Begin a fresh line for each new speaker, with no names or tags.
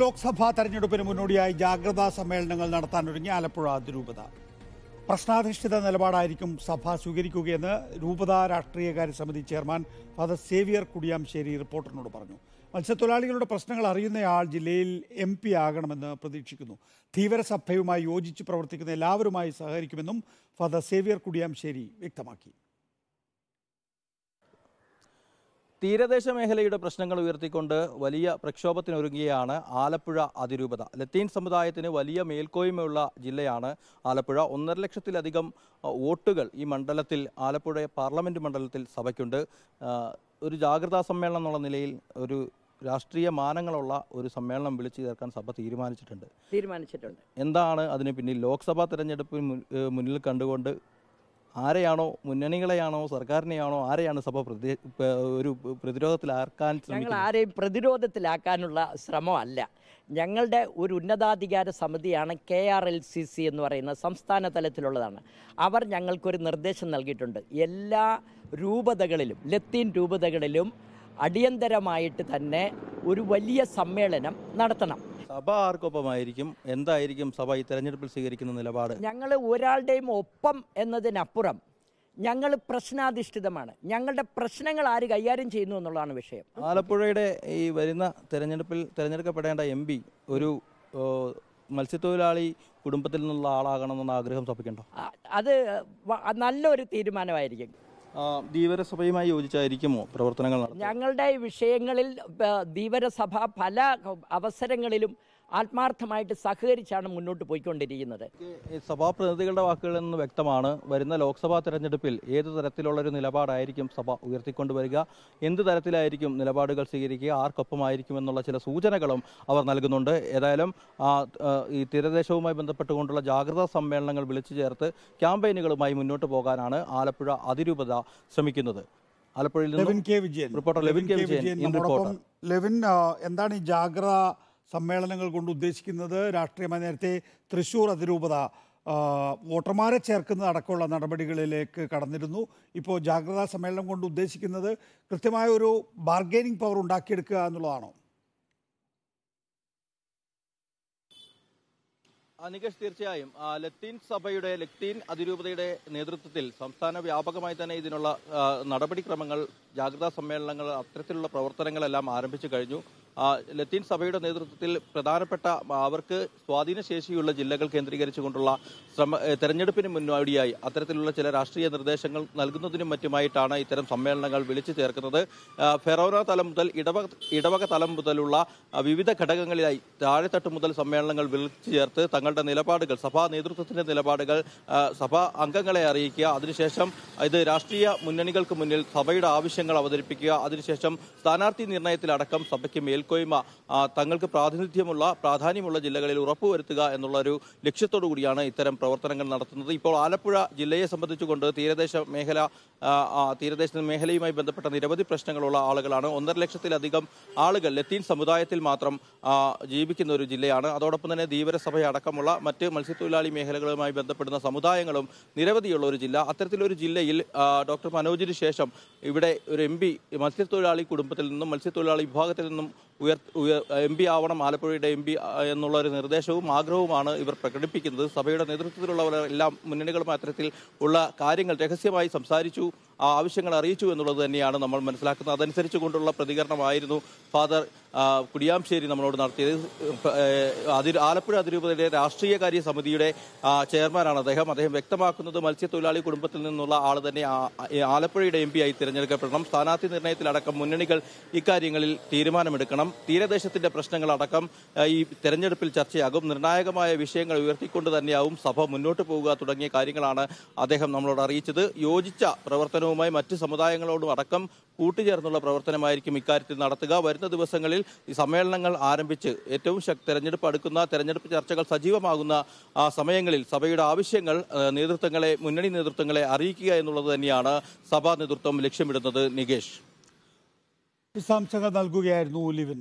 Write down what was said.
ലോക്സഭാ തെരഞ്ഞെടുപ്പിന് മുന്നോടിയായി ജാഗ്രതാ സമ്മേളനങ്ങൾ നടത്താനൊരുങ്ങി ആലപ്പുഴ രൂപത പ്രശ്നാധിഷ്ഠിത നിലപാടായിരിക്കും സഭ സ്വീകരിക്കുകയെന്ന് രൂപത രാഷ്ട്രീയകാര്യ സമിതി ചെയർമാൻ ഫാദർ സേവിയർ കുടിയാംശേരി റിപ്പോർട്ടറിനോട് പറഞ്ഞു മത്സ്യത്തൊഴിലാളികളുടെ പ്രശ്നങ്ങൾ അറിയുന്നയാൾ ജില്ലയിൽ എം പി ആകണമെന്ന് പ്രതീക്ഷിക്കുന്നു സഭയുമായി യോജിച്ച് പ്രവർത്തിക്കുന്ന എല്ലാവരുമായി സഹകരിക്കുമെന്നും ഫാദർ സേവിയർ കുടിയാംശേരി വ്യക്തമാക്കി
തീരദേശ മേഖലയുടെ പ്രശ്നങ്ങൾ ഉയർത്തിക്കൊണ്ട് വലിയ പ്രക്ഷോഭത്തിനൊരുങ്ങിയാണ് ആലപ്പുഴ അതിരൂപത ലത്തീൻ സമുദായത്തിന് വലിയ മേൽക്കോയ്മയുള്ള ജില്ലയാണ് ആലപ്പുഴ ഒന്നര ലക്ഷത്തിലധികം വോട്ടുകൾ ഈ മണ്ഡലത്തിൽ ആലപ്പുഴ പാർലമെൻറ്റ് മണ്ഡലത്തിൽ സഭയ്ക്കുണ്ട് ഒരു ജാഗ്രതാ സമ്മേളനം എന്നുള്ള നിലയിൽ ഒരു രാഷ്ട്രീയ മാനങ്ങളുള്ള ഒരു സമ്മേളനം വിളിച്ചു ചേർക്കാൻ സഭ തീരുമാനിച്ചിട്ടുണ്ട്
തീരുമാനിച്ചിട്ടുണ്ട്
എന്താണ് അതിന് പിന്നിൽ ലോക്സഭാ തെരഞ്ഞെടുപ്പിന് മുന്നിൽ കണ്ടുകൊണ്ട് ആരെയാണോ മുന്നണികളെയാണോ സർക്കാരിനെയാണോ ആരെയാണ് സഭ ഒരു പ്രതിരോധത്തിലാക്കാൻ ഞങ്ങൾ
ആരെയും പ്രതിരോധത്തിലാക്കാനുള്ള ശ്രമമല്ല ഞങ്ങളുടെ ഒരു ഉന്നതാധികാര സമിതിയാണ് K R L C C എന്ന് പറയുന്ന സംസ്ഥാന തലത്തിലുള്ളതാണ് അവർ ഞങ്ങൾക്കൊരു നിർദ്ദേശം നൽകിയിട്ടുണ്ട് എല്ലാ രൂപതകളിലും ലത്തീൻ രൂപതകളിലും അടിയന്തരമായിട്ട് തന്നെ ഒരു വലിയ സമ്മേളനം നടത്തണം
സഭ ആർക്കൊപ്പമായിരിക്കും എന്തായിരിക്കും സഭ ഈ തെരഞ്ഞെടുപ്പിൽ സ്വീകരിക്കുന്ന നിലപാട്
ഞങ്ങൾ ഒരാളുടെയും ഒപ്പം എന്നതിനപ്പുറം ഞങ്ങൾ പ്രശ്നാധിഷ്ഠിതമാണ് ഞങ്ങളുടെ പ്രശ്നങ്ങൾ ആര് കൈകാര്യം ചെയ്യുന്നു എന്നുള്ളതാണ് വിഷയം
ആലപ്പുഴയുടെ ഈ വരുന്ന തെരഞ്ഞെടുപ്പിൽ തെരഞ്ഞെടുക്കപ്പെടേണ്ട എം പി ഒരു മത്സ്യത്തൊഴിലാളി കുടുംബത്തിൽ നിന്നുള്ള ആളാകണമെന്ന ആഗ്രഹം സഭയ്ക്കുണ്ടോ
അത് നല്ലൊരു തീരുമാനമായിരിക്കും
ധീവരസഭയുമായി യോജിച്ചായിരിക്കുമോ പ്രവർത്തനങ്ങൾ
ഞങ്ങളുടെ വിഷയങ്ങളിൽ ധീവരസഭ പല അവസരങ്ങളിലും ആത്മാർത്ഥമായിട്ട് സഹകരിച്ചാണ് മുന്നോട്ട് പോയിക്കൊണ്ടിരിക്കുന്നത്
സഭാപ്രതിനിധികളുടെ വാക്കുകളിൽ നിന്ന് വ്യക്തമാണ് വരുന്ന ലോക്സഭാ തെരഞ്ഞെടുപ്പിൽ ഏത് തരത്തിലുള്ള ഒരു നിലപാടായിരിക്കും സഭ ഉയർത്തിക്കൊണ്ടുവരിക എന്ത് തരത്തിലായിരിക്കും നിലപാടുകൾ സ്വീകരിക്കുക ആർക്കൊപ്പമായിരിക്കും എന്നുള്ള ചില സൂചനകളും അവർ നൽകുന്നുണ്ട് ഏതായാലും ഈ തീരദേശവുമായി ബന്ധപ്പെട്ടുകൊണ്ടുള്ള ജാഗ്രതാ സമ്മേളനങ്ങൾ വിളിച്ചു ചേർത്ത് ക്യാമ്പയിനുകളുമായി മുന്നോട്ട് പോകാനാണ് ആലപ്പുഴ അതിരൂപത ശ്രമിക്കുന്നത് ആലപ്പുഴയിൽ നിന്നും reporter Levin K Vijayan
Levin എന്താണ് ഈ ജാഗ്രത സമ്മേളനങ്ങൾ കൊണ്ട് ഉദ്ദേശിക്കുന്നത് രാഷ്ട്രീയമായി നേരത്തെ തൃശ്ശൂർ അതിരൂപത വോട്ടർമാരെ ചേർക്കുന്നത് അടക്കമുള്ള നടപടികളിലേക്ക് കടന്നിരുന്നു ഇപ്പോൾ ജാഗ്രതാ സമ്മേളനം കൊണ്ട് ഉദ്ദേശിക്കുന്നത് കൃത്യമായ ഒരു ബാർഗെയിനിങ് പവർ ഉണ്ടാക്കിയെടുക്കുക എന്നുള്ളതാണോ
നികേഷ് തീർച്ചയായും ലത്തീൻ സഭയുടെ ലത്തീൻ അതിരൂപതയുടെ നേതൃത്വത്തിൽ സംസ്ഥാന വ്യാപകമായി തന്നെ ഇതിനുള്ള നടപടിക്രമങ്ങൾ ജാഗ്രതാ സമ്മേളനങ്ങൾ അത്തരത്തിലുള്ള പ്രവർത്തനങ്ങളെല്ലാം ആരംഭിച്ചു കഴിഞ്ഞു ലത്തീൻ സഭയുടെ നേതൃത്വത്തിൽ പ്രധാനപ്പെട്ട അവർക്ക് സ്വാധീനശേഷിയുള്ള ജില്ലകൾ കേന്ദ്രീകരിച്ചുകൊണ്ടുള്ള ശ്രമ തെരഞ്ഞെടുപ്പിന് മുന്നോടിയായി അത്തരത്തിലുള്ള ചില രാഷ്ട്രീയ നിർദ്ദേശങ്ങൾ നൽകുന്നതിനും മറ്റുമായിട്ടാണ് ഇത്തരം സമ്മേളനങ്ങൾ വിളിച്ചു ചേർക്കുന്നത് ഫെറോന തലം മുതൽ ഇടവക ഇടവക തലം മുതലുള്ള വിവിധ ഘടകങ്ങളിലായി താഴെത്തട്ട് മുതൽ സമ്മേളനങ്ങൾ വിളിച്ചു ചേർത്ത് തങ്ങളുടെ നിലപാടുകൾ സഭാ നേതൃത്വത്തിന്റെ നിലപാടുകൾ സഭാ അംഗങ്ങളെ അറിയിക്കുക അതിനുശേഷം ഇത് രാഷ്ട്രീയ മുന്നണികൾക്ക് മുന്നിൽ സഭയുടെ ആവശ്യം ആവശ്യങ്ങൾ അവതരിപ്പിക്കുക അതിനുശേഷം സ്ഥാനാർത്ഥി നിർണയത്തിലടക്കം സഭയ്ക്ക് മേൽക്കോയ്മ തങ്ങൾക്ക് പ്രാതിനിധ്യമുള്ള പ്രാധാന്യമുള്ള ജില്ലകളിൽ ഉറപ്പുവരുത്തുക എന്നുള്ള ഒരു ലക്ഷ്യത്തോടു കൂടിയാണ് ഇത്തരം പ്രവർത്തനങ്ങൾ നടത്തുന്നത് ഇപ്പോൾ ആലപ്പുഴ ജില്ലയെ സംബന്ധിച്ചുകൊണ്ട് തീരദേശ മേഖല തീരദേശ മേഖലയുമായി ബന്ധപ്പെട്ട നിരവധി പ്രശ്നങ്ങളുള്ള ആളുകളാണ് ഒന്നര ലക്ഷത്തിലധികം ആളുകൾ ലത്തീൻ സമുദായത്തിൽ മാത്രം ജീവിക്കുന്ന ഒരു ജില്ലയാണ് അതോടൊപ്പം തന്നെ ധീവരസഭയടക്കമുള്ള മറ്റ് മത്സ്യത്തൊഴിലാളി മേഖലകളുമായി ബന്ധപ്പെടുന്ന സമുദായങ്ങളും നിരവധിയുള്ള ഒരു ജില്ല അത്തരത്തിലൊരു ജില്ലയിൽ ഡോക്ടർ മനോജിന് ശേഷം ഇവിടെ ഒരു എം പി മത്സ്യത്തൊഴിലാളി കുടുംബത്തിൽ നിന്നും മത്സ്യത്തൊഴിലാളി വിഭാഗത്തിൽ നിന്നും ഉയർ എം പി ആവണം ആലപ്പുഴയുടെ എം പി എന്നുള്ള ഒരു നിർദ്ദേശവും ആഗ്രഹവുമാണ് ഇവർ പ്രകടിപ്പിക്കുന്നത് സഭയുടെ എല്ലാ മുന്നണികളും അത്തരത്തിൽ ഉള്ള കാര്യങ്ങൾ രഹസ്യമായി സംസാരിച്ചു ആവശ്യങ്ങൾ അറിയിച്ചു എന്നുള്ളത് തന്നെയാണ് നമ്മൾ മനസ്സിലാക്കുന്നത് അതനുസരിച്ച് കൊണ്ടുള്ള പ്രതികരണമായിരുന്നു ഫാദർ കുടിയാംശേരി നമ്മളോട് നടത്തിയത് അതിർ ആലപ്പുഴ അതിരൂപതയുടെ രാഷ്ട്രീയകാര്യ സമിതിയുടെ ചെയർമാനാണ് അദ്ദേഹം അദ്ദേഹം വ്യക്തമാക്കുന്നത് മത്സ്യത്തൊഴിലാളി കുടുംബത്തിൽ നിന്നുള്ള ആൾ തന്നെ ആലപ്പുഴയുടെ എം ആയി തിരഞ്ഞെടുക്കപ്പെടണം സ്ഥാനാർത്ഥി നിർണയത്തിലടക്കം മുന്നണികൾ ഇക്കാര്യങ്ങളിൽ തീരുമാനമെടുക്കണം തീരദേശത്തിന്റെ പ്രശ്നങ്ങളടക്കം ഈ തെരഞ്ഞെടുപ്പിൽ ചർച്ചയാകും നിർണായകമായ വിഷയങ്ങൾ ഉയർത്തിക്കൊണ്ട് തന്നെയാവും സഭ മുന്നോട്ട് പോവുക തുടങ്ങിയ കാര്യങ്ങളാണ് അദ്ദേഹം നമ്മളോട് അറിയിച്ചത് യോജിച്ച പ്രവർത്തനവും പ്രവർത്തനവുമായി മറ്റ് സമുദായങ്ങളോടും അടക്കം കൂട്ടുചേർന്നുള്ള പ്രവർത്തനമായിരിക്കും ഇക്കാര്യത്തിൽ നടത്തുക വരുന്ന ദിവസങ്ങളിൽ ഈ സമ്മേളനങ്ങൾ ആരംഭിച്ച് ഏറ്റവും തെരഞ്ഞെടുപ്പ് അടുക്കുന്ന തെരഞ്ഞെടുപ്പ് ചർച്ചകൾ സജീവമാകുന്ന ആ സമയങ്ങളിൽ സഭയുടെ ആവശ്യങ്ങൾ നേതൃത്വങ്ങളെ മുന്നണി നേതൃത്വങ്ങളെ അറിയിക്കുക എന്നുള്ളത് തന്നെയാണ് സഭാ നേതൃത്വം ലക്ഷ്യമിടുന്നത് നികേഷ്
വിശദാംശങ്ങൾ നൽകുകയായിരുന്നു ലിവിൻ